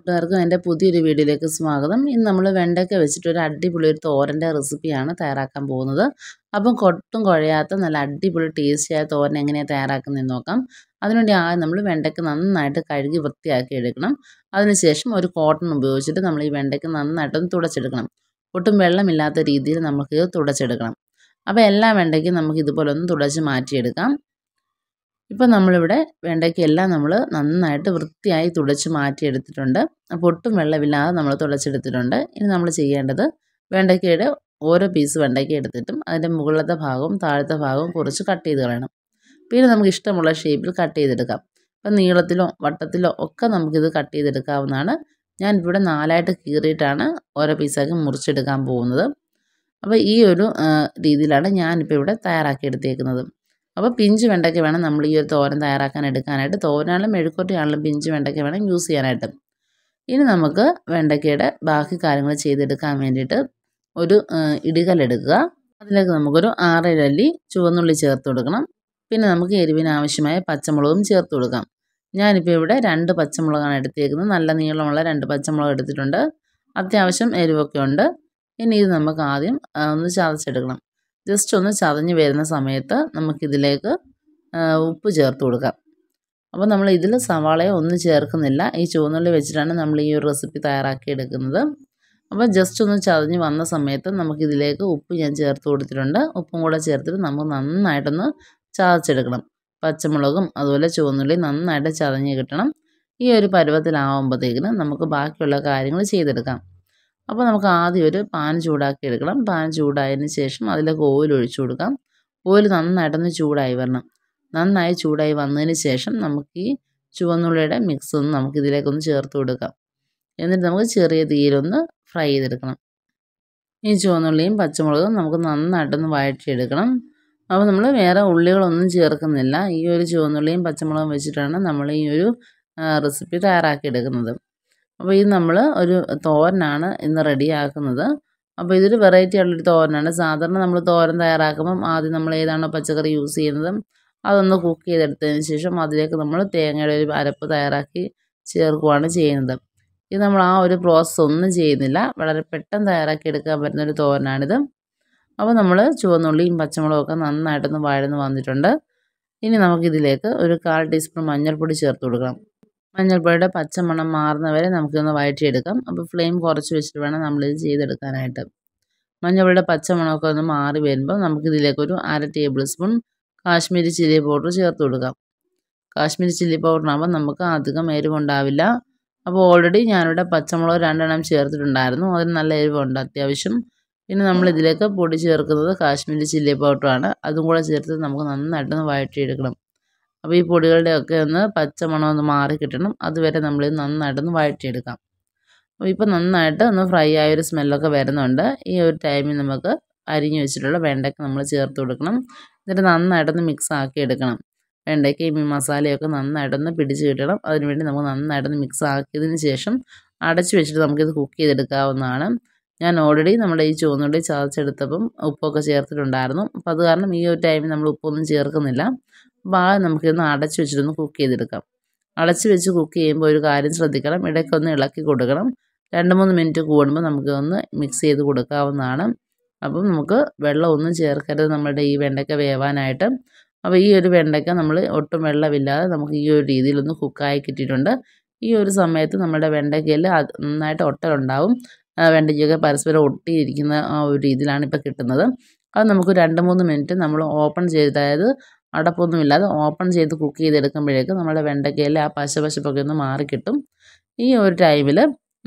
കൂട്ടുകാർക്കും എൻ്റെ പുതിയൊരു വീഡിയോയിലേക്ക് സ്വാഗതം ഇന്ന് നമ്മൾ വെണ്ടയ്ക്ക വെച്ചിട്ട് ഒരു അടിപൊളി ഒരു തോരൻ്റെ റെസിപ്പിയാണ് തയ്യാറാക്കാൻ പോകുന്നത് അപ്പം കൊട്ടും കുഴയാത്ത നല്ല അടിപൊളി ടേസ്റ്റിയായ തോരൻ എങ്ങനെയാണ് തയ്യാറാക്കുന്നതെന്ന് നോക്കാം അതിനുവേണ്ടി ആദ്യം നമ്മൾ വെണ്ടയ്ക്ക നന്നായിട്ട് കഴുകി വൃത്തിയാക്കി എടുക്കണം അതിനുശേഷം ഒരു കോട്ടൺ ഉപയോഗിച്ചിട്ട് നമ്മൾ ഈ വെണ്ടയ്ക്ക നന്നായിട്ടൊന്ന് തുടച്ചെടുക്കണം ഒട്ടും വെള്ളമില്ലാത്ത രീതിയിൽ നമുക്ക് തുടച്ചെടുക്കണം അപ്പോൾ എല്ലാ വെണ്ടയ്ക്കും നമുക്ക് ഇതുപോലെ ഒന്ന് തുടച്ച് മാറ്റിയെടുക്കാം ഇപ്പോൾ നമ്മളിവിടെ വെണ്ടയ്ക്കെല്ലാം നമ്മൾ നന്നായിട്ട് വൃത്തിയായി തുടച്ച് മാറ്റിയെടുത്തിട്ടുണ്ട് അപ്പോൾ ഒട്ടും വെള്ളമില്ലാതെ നമ്മൾ തുടച്ചെടുത്തിട്ടുണ്ട് ഇനി നമ്മൾ ചെയ്യേണ്ടത് വെണ്ടയ്ക്കയുടെ ഓരോ പീസ് വെണ്ടയ്ക്ക എടുത്തിട്ടും അതിൻ്റെ മുകളിലത്തെ ഭാഗവും താഴത്തെ ഭാഗവും കുറച്ച് കട്ട് ചെയ്ത് കളയണം പിന്നെ നമുക്ക് ഇഷ്ടമുള്ള ഷേപ്പിൽ കട്ട് ചെയ്തെടുക്കാം ഇപ്പം നീളത്തിലോ വട്ടത്തിലോ ഒക്കെ നമുക്കിത് കട്ട് ചെയ്തെടുക്കാവുന്നതാണ് ഞാൻ ഇവിടെ നാലായിട്ട് കീറിയിട്ടാണ് ഓരോ പീസാക്കി മുറിച്ചെടുക്കാൻ പോകുന്നത് അപ്പോൾ ഈ ഒരു രീതിയിലാണ് ഞാനിപ്പോൾ ഇവിടെ തയ്യാറാക്കി എടുത്തേക്കുന്നത് അപ്പോൾ പിഞ്ച് വെണ്ടയ്ക്ക വേണം നമ്മൾ ഈ ഒരു തോരൻ തയ്യാറാക്കാൻ എടുക്കാനായിട്ട് തോരനാണെങ്കിലും മെഴുക്കുരട്ടിയാണെങ്കിലും പിഞ്ച് വെണ്ടയ്ക്ക വേണം യൂസ് ചെയ്യാനായിട്ട് ഇനി നമുക്ക് വെണ്ടയ്ക്കയുടെ ബാക്കി കാര്യങ്ങൾ ചെയ്തെടുക്കാൻ വേണ്ടിയിട്ട് ഒരു ഇടികലെടുക്കുക അതിലേക്ക് നമുക്കൊരു ആറരല്ലി ചുവന്നുള്ളി ചേർത്ത് കൊടുക്കണം പിന്നെ നമുക്ക് എരിവിന് ആവശ്യമായ പച്ചമുളകും ചേർത്ത് കൊടുക്കാം ഞാനിപ്പോൾ ഇവിടെ രണ്ട് പച്ചമുളകാണ് എടുത്തേക്കുന്നത് നല്ല നീളമുള്ള രണ്ട് പച്ചമുളക് എടുത്തിട്ടുണ്ട് അത്യാവശ്യം എരിവൊക്കെ ഉണ്ട് ഇനി ഇത് നമുക്ക് ആദ്യം ഒന്ന് ചതച്ചെടുക്കണം ജസ്റ്റ് ഒന്ന് ചതഞ്ഞ് വരുന്ന സമയത്ത് നമുക്കിതിലേക്ക് ഉപ്പ് ചേർത്ത് കൊടുക്കാം അപ്പോൾ നമ്മൾ ഇതിൽ സവാളയെ ഒന്നും ചേർക്കുന്നില്ല ഈ ചുവന്നുള്ളി വെച്ചിട്ടാണ് നമ്മൾ ഈ ഒരു റെസിപ്പി തയ്യാറാക്കിയെടുക്കുന്നത് അപ്പോൾ ജസ്റ്റ് ഒന്ന് ചതഞ്ഞ് വന്ന സമയത്ത് നമുക്കിതിലേക്ക് ഉപ്പ് ഞാൻ ചേർത്ത് കൊടുത്തിട്ടുണ്ട് ഉപ്പും കൂടെ ചേർത്തിട്ട് നമുക്ക് നന്നായിട്ടൊന്ന് ചതച്ചെടുക്കണം പച്ചമുളകും അതുപോലെ ചുവന്നുള്ളി നന്നായിട്ട് ചതഞ്ഞ് കിട്ടണം ഈ ഒരു പരുവത്തിലാവുമ്പോഴത്തേക്കിന് നമുക്ക് ബാക്കിയുള്ള കാര്യങ്ങൾ ചെയ്തെടുക്കാം അപ്പോൾ നമുക്ക് ആദ്യം ഒരു പാൻ ചൂടാക്കി എടുക്കണം പാൻ ചൂടായതിന് ശേഷം അതിലേക്ക് ഓയിൽ ഒഴിച്ചു കൊടുക്കാം ഓയിൽ നന്നായിട്ടൊന്ന് ചൂടായി വരണം നന്നായി ചൂടായി വന്നതിന് ശേഷം നമുക്ക് ഈ ചുവന്നുള്ളിയുടെ മിക്സ് ഒന്ന് നമുക്ക് ഇതിലേക്കൊന്ന് ചേർത്ത് കൊടുക്കാം എന്നിട്ട് നമുക്ക് ചെറിയ തീയിലൊന്ന് ഫ്രൈ ചെയ്തെടുക്കണം ഈ ചുവന്നുള്ളിയും പച്ചമുളകും നമുക്ക് നന്നായിട്ടൊന്ന് വഴറ്റിയെടുക്കണം അപ്പോൾ നമ്മൾ വേറെ ഉള്ളികളൊന്നും ചേർക്കുന്നില്ല ഈ ഒരു ചുവന്നുള്ളിയും പച്ചമുളകും വെച്ചിട്ടാണ് നമ്മൾ ഈ ഒരു റെസിപ്പി തയ്യാറാക്കി എടുക്കുന്നത് അപ്പോൾ ഇത് നമ്മൾ ഒരു തോരനാണ് ഇന്ന് റെഡിയാക്കുന്നത് അപ്പോൾ ഇതൊരു വെറൈറ്റി ഉള്ളൊരു തോരനാണ് സാധാരണ നമ്മൾ തോരൻ തയ്യാറാക്കുമ്പം ആദ്യം നമ്മൾ ഏതാണോ പച്ചക്കറി യൂസ് ചെയ്യുന്നത് അതൊന്ന് കുക്ക് ചെയ്തെടുത്തതിന് ശേഷം അതിലേക്ക് നമ്മൾ തേങ്ങയുടെ ഒരു അരപ്പ് തയ്യാറാക്കി ചേർക്കുകയാണ് ചെയ്യുന്നത് ഇത് നമ്മൾ ആ ഒരു പ്രോസസ്സ് ഒന്നും ചെയ്യുന്നില്ല വളരെ പെട്ടെന്ന് തയ്യാറാക്കി എടുക്കാൻ പറ്റുന്ന ഒരു തോരനാണിത് അപ്പോൾ നമ്മൾ ചുവന്നുള്ളിയും പച്ചമുളകൊക്കെ നന്നായിട്ടൊന്ന് വാഴന്ന് വന്നിട്ടുണ്ട് ഇനി നമുക്കിതിലേക്ക് ഒരു കാൽ ടീസ്പൂൺ മഞ്ഞൾപ്പൊടി ചേർത്ത് കൊടുക്കണം മഞ്ഞൾപ്പൊടിയുടെ പച്ചമണം മാറുന്നവരെ നമുക്കൊന്ന് വഴറ്റിയെടുക്കാം അപ്പോൾ ഫ്ലെയിം കുറച്ച് വെച്ചിട്ട് വേണം നമ്മളിത് ചെയ്തെടുക്കാനായിട്ട് മഞ്ഞൾപ്പൊടിയുടെ പച്ചമണമൊക്കെ ഒന്ന് മാറി വരുമ്പോൾ നമുക്കിതിലേക്കൊരു അര tablespoon Kashmiri chilli powder ചേർത്ത് കൊടുക്കാം കാശ്മീരി ചില്ലി പൗഡറിനാകുമ്പോൾ നമുക്ക് അധികം എരിവുണ്ടാവില്ല അപ്പോൾ ഓൾറെഡി ഞാനിവിടെ പച്ചമുളക് രണ്ടെണ്ണം ചേർത്തിട്ടുണ്ടായിരുന്നു അതിന് നല്ല എരിവുണ്ട് അത്യാവശ്യം പിന്നെ നമ്മൾ ഇതിലേക്ക് പൊടി ചേർക്കുന്നത് കാശ്മീരി ചില്ലി പൗഡറാണ് അതും കൂടെ ചേർത്ത് നമുക്ക് നന്നായിട്ടൊന്ന് വഴറ്റിയെടുക്കണം അപ്പോൾ ഈ പൊടികളുടെ ഒക്കെ ഒന്ന് പച്ച ഒന്ന് മാറി കിട്ടണം അതുവരെ നമ്മൾ നന്നായിട്ടൊന്ന് വഴറ്റിയെടുക്കാം അപ്പോൾ ഇപ്പോൾ നന്നായിട്ട് ഒന്ന് ഫ്രൈ ആയ ഒരു സ്മെല്ലൊക്കെ വരുന്നുണ്ട് ഈ ഒരു ടൈമിൽ നമുക്ക് അരിഞ്ഞു വെച്ചിട്ടുള്ള വെണ്ടയ്ക്ക നമ്മൾ ചേർത്ത് കൊടുക്കണം എന്നിട്ട് നന്നായിട്ടൊന്ന് മിക്സ് ആക്കി എടുക്കണം വെണ്ടയ്ക്കയും ഈ മസാലയൊക്കെ നന്നായിട്ടൊന്ന് പിടിച്ച് കിട്ടണം അതിനുവേണ്ടി നമുക്ക് നന്നായിട്ടൊന്ന് മിക്സ് ആക്കിയതിന് ശേഷം അടച്ചു വെച്ചിട്ട് നമുക്കിത് കുക്ക് ചെയ്തെടുക്കാവുന്നതാണ് ഞാൻ ഓൾറെഡി നമ്മുടെ ഈ ചുവന്നുള്ളി ചതച്ചെടുത്തപ്പം ഉപ്പൊക്കെ ചേർത്തിട്ടുണ്ടായിരുന്നു അപ്പോൾ അത് കാരണം ഈ ഒരു ടൈമിൽ നമ്മൾ ഉപ്പൊന്നും ചേർക്കുന്നില്ല ഭാഗം നമുക്കിന്ന് അടച്ചു വെച്ചിട്ടൊന്ന് കുക്ക് ചെയ്തെടുക്കാം അടച്ചു വെച്ച് കുക്ക് ചെയ്യുമ്പോൾ ഒരു കാര്യം ശ്രദ്ധിക്കണം ഇടയ്ക്കൊന്ന് ഇളക്കി കൊടുക്കണം രണ്ട് മൂന്ന് മിനിറ്റ് കൂടുമ്പോൾ നമുക്ക് ഒന്ന് മിക്സ് ചെയ്ത് കൊടുക്കാവുന്നതാണ് അപ്പം നമുക്ക് വെള്ളമൊന്നും ചേർക്കരുത് നമ്മുടെ ഈ വെണ്ടയ്ക്ക വേവാനായിട്ട് അപ്പോൾ ഈ ഒരു വെണ്ടയ്ക്ക നമ്മൾ ഒട്ടും വെള്ളമില്ലാതെ നമുക്ക് ഈ ഒരു രീതിയിലൊന്ന് കുക്കായി കിട്ടിയിട്ടുണ്ട് ഈ ഒരു സമയത്ത് നമ്മുടെ വെണ്ടയ്ക്കയിൽ നന്നായിട്ട് ഒട്ടലുണ്ടാവും വെണ്ടയ്ക്കൊക്കെ പരസ്പരം ഒട്ടിയിരിക്കുന്ന ആ ഒരു രീതിയിലാണ് ഇപ്പോൾ കിട്ടുന്നത് അത് നമുക്ക് രണ്ട് മൂന്ന് മിനിറ്റ് നമ്മൾ ഓപ്പൺ ചെയ്ത് അതായത് അത് ഓപ്പൺ ചെയ്ത് കുക്ക് ചെയ്തെടുക്കുമ്പോഴേക്കും നമ്മുടെ വെണ്ടയ്ക്കയിൽ ആ പശപശപ്പൊക്കെ ഒന്ന് മാറിക്കിട്ടും ഈ ഒരു ടൈമിൽ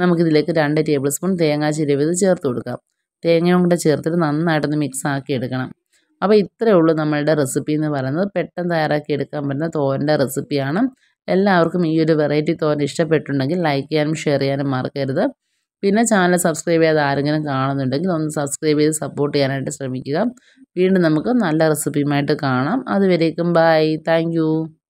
നമുക്കിതിലേക്ക് രണ്ട് ടേബിൾ സ്പൂൺ തേങ്ങാ ചിരവിത് ചേർത്ത് കൊടുക്കാം തേങ്ങയും കൂടെ ചേർത്തിട്ട് നന്നായിട്ടൊന്ന് മിക്സ് ആക്കി എടുക്കണം അപ്പോൾ ഇത്രയേ ഉള്ളൂ നമ്മളുടെ റെസിപ്പി എന്ന് പറയുന്നത് പെട്ടെന്ന് തയ്യാറാക്കി എടുക്കാൻ പറ്റുന്ന തോരൻ്റെ റെസിപ്പിയാണ് എല്ലാവർക്കും ഈ ഒരു വെറൈറ്റി തോരൻ ഇഷ്ടപ്പെട്ടുണ്ടെങ്കിൽ ലൈക്ക് ചെയ്യാനും ഷെയർ ചെയ്യാനും മറക്കരുത് പിന്നെ ചാനൽ സബ്സ്ക്രൈബ് ചെയ്ത് ആരെങ്കിലും കാണുന്നുണ്ടെങ്കിൽ ഒന്ന് സബ്സ്ക്രൈബ് ചെയ്ത് സപ്പോർട്ട് ചെയ്യാനായിട്ട് ശ്രമിക്കുക വീണ്ടും നമുക്ക് നല്ല റെസിപ്പിയുമായിട്ട് കാണാം അതുവരേക്കും ബൈ താങ്ക്